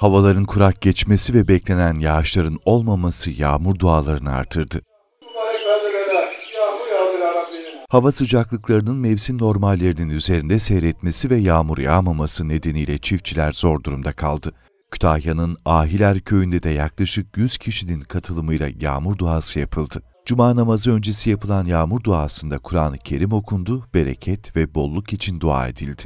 Havaların kurak geçmesi ve beklenen yağışların olmaması yağmur dualarını artırdı. Hava sıcaklıklarının mevsim normallerinin üzerinde seyretmesi ve yağmur yağmaması nedeniyle çiftçiler zor durumda kaldı. Kütahya'nın Ahiler köyünde de yaklaşık 100 kişinin katılımıyla yağmur duası yapıldı. Cuma namazı öncesi yapılan yağmur duasında Kur'an-ı Kerim okundu, bereket ve bolluk için dua edildi.